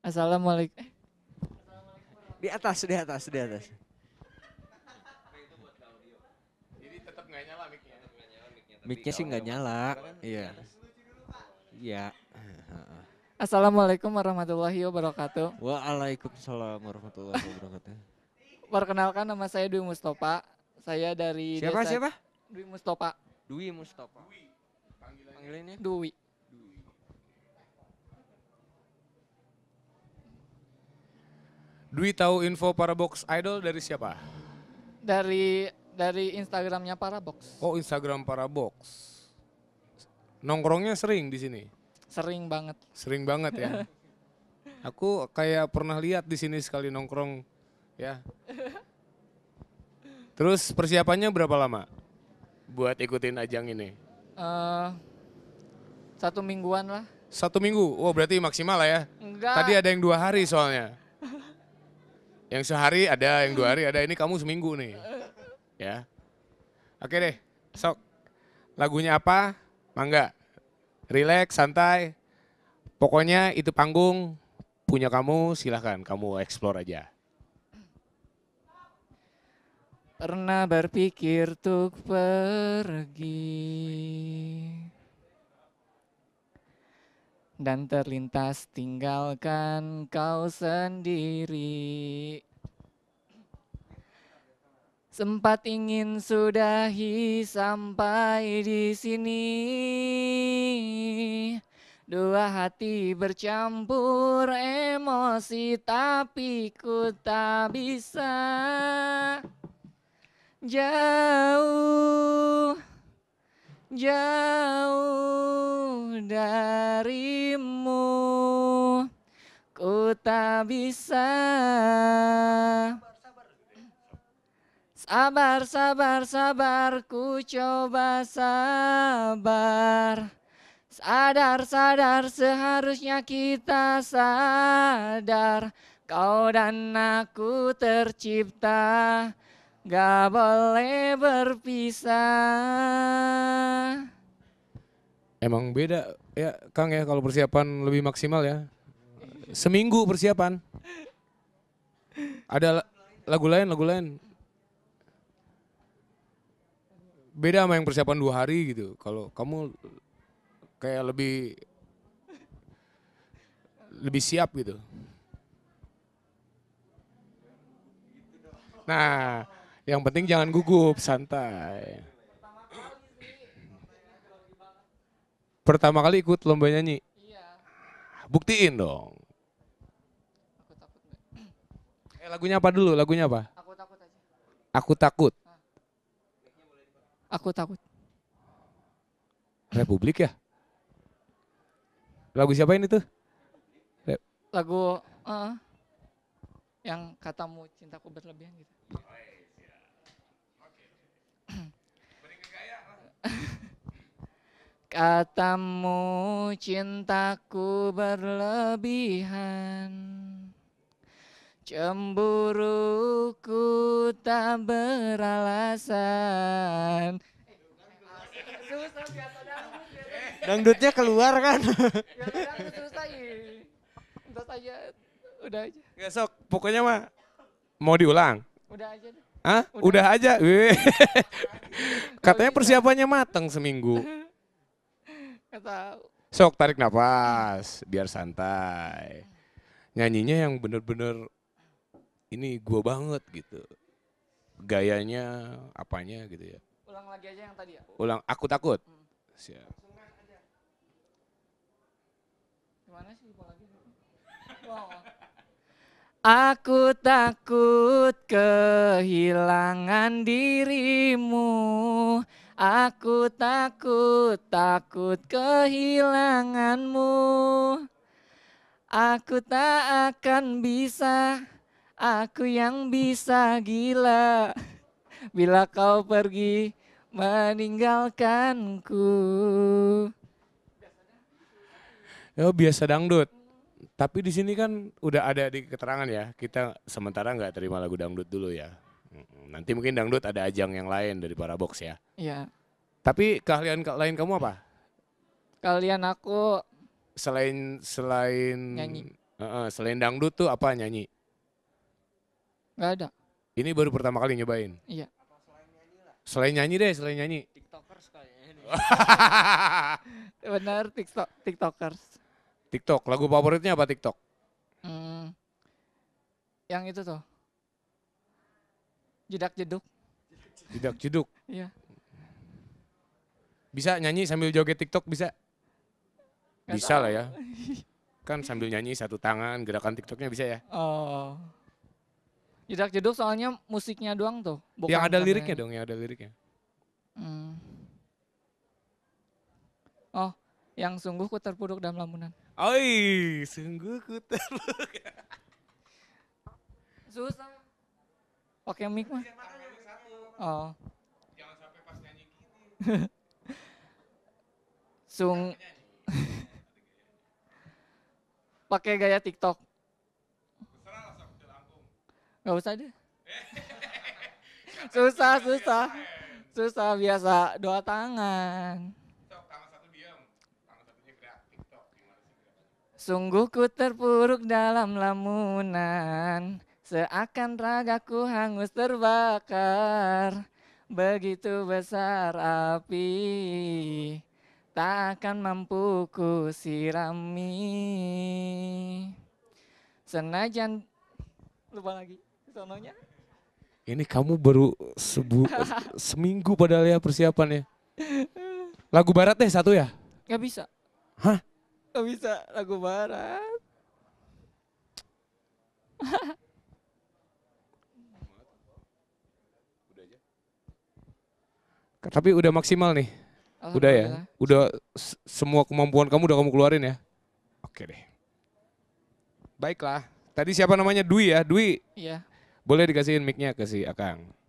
Assalamualaikum. Di atas, di atas, di atas. Jadi tetap nggak nyala miknya. Miknya sih nggak nyala. Iya. Iya. Assalamualaikum warahmatullahi wabarakatuh. Waalaikumsalam warahmatullahi wabarakatuh. Perkenalkan nama saya Dwi Mustopa. Saya dari Siapa desa siapa? Dwi Mustopa. Dwi Mustopa. Dwi. Panggilannya Dwi. Dwi tahu info para box Idol dari siapa? Dari dari Instagramnya box. Oh Instagram para box. Nongkrongnya sering di sini? Sering banget. Sering banget ya. Aku kayak pernah lihat di sini sekali nongkrong ya. Terus persiapannya berapa lama buat ikutin ajang ini? Uh, satu mingguan lah. Satu minggu? Oh berarti maksimal lah ya? Enggak. Tadi ada yang dua hari soalnya. Yang sehari ada, yang dua hari ada. Ini kamu seminggu nih. Ya. Oke deh, sok. Lagunya apa? Mangga. Relax, santai. Pokoknya itu panggung punya kamu, silahkan kamu explore aja. Pernah berpikir untuk pergi dan terlintas tinggalkan kau sendiri. Sempat ingin sudahi sampai di sini. Dua hati bercampur emosi tapi ku tak bisa jauh jauh darimu ku tak bisa sabar sabar sabar ku coba sabar sadar sadar seharusnya kita sadar kau dan aku tercipta Gak boleh berpisah. Emang beda ya Kang ya kalau persiapan lebih maksimal ya. Seminggu persiapan. Ada lagu lain, lagu lain. Beda sama yang persiapan dua hari gitu. Kalau kamu kayak lebih lebih siap gitu. Nah, yang penting jangan gugup, santai. Pertama kali ikut lomba nyanyi? Iya. Buktiin dong. Eh lagunya apa dulu? Lagunya apa? Aku takut Aku takut. Aku takut. Republik ya? Lagu siapa ini tuh? Lagu uh, yang katamu cintaku berlebihan gitu. atamu cintaku berlebihan Cemburuku tak beralasan Dangdutnya keluar kan Besok Udah aja pokoknya mah Mau diulang Udah aja Hah? Udah, Udah aja Katanya persiapannya mateng seminggu Sok tarik nafas, biar santai. Nyanyinya yang bener-bener ini gua banget gitu. Gayanya, apanya gitu ya. Ulang lagi aja yang tadi ya? Ulang, aku takut. Hmm. Siap. Aku takut kehilangan dirimu Aku takut, takut kehilanganmu. Aku tak akan bisa, aku yang bisa gila. Bila kau pergi meninggalkanku. Yo biasa dangdut. Tapi di sini kan udah ada di keterangan ya, kita sementara nggak terima lagu dangdut dulu ya. Nanti mungkin dangdut ada ajang yang lain dari para box ya. Iya. Tapi keahlian ke lain kamu apa? Kalian aku selain selain nyanyi. Uh, selain dangdut tuh apa nyanyi? Gak ada. Ini baru pertama kali nyobain. Iya. Selain nyanyi, deh, selain nyanyi. Tiktokers kayaknya. Benar TikTok TikTokers. TikTok. Lagu favoritnya apa TikTok? Hmm, yang itu tuh. Jedak jeduk. Jedak jeduk. Iya. Bisa nyanyi sambil joget TikTok bisa? Gak bisa tahu. lah ya. Kan sambil nyanyi satu tangan gerakan TikToknya bisa ya? Oh. Jedak jeduk soalnya musiknya doang tuh. Bukan yang ada liriknya dong, yang ada liriknya. Hmm. Oh, yang sungguh ku terpuruk dalam lamunan. Oi, sungguh ku terpuruk. Susah pakai mic mah oh jangan sampai pas nyanyi gini sung pakai gaya TikTok Gak usah deh susah susah susah biasa doa tangan Sungguh ku terpuruk dalam lamunan Seakan ragaku hangus terbakar Begitu besar api Tak akan mampu ku sirami Senajan Lupa lagi sononya Ini kamu baru sebu seminggu padahal ya persiapannya Lagu barat deh satu ya? Gak bisa Hah? Gak bisa lagu barat Tapi udah maksimal nih. Udah ya? Udah semua kemampuan kamu udah kamu keluarin ya? Oke deh. Baiklah. Tadi siapa namanya? Dwi ya? Dwi? Iya. Boleh dikasihin mic-nya ke si Akang.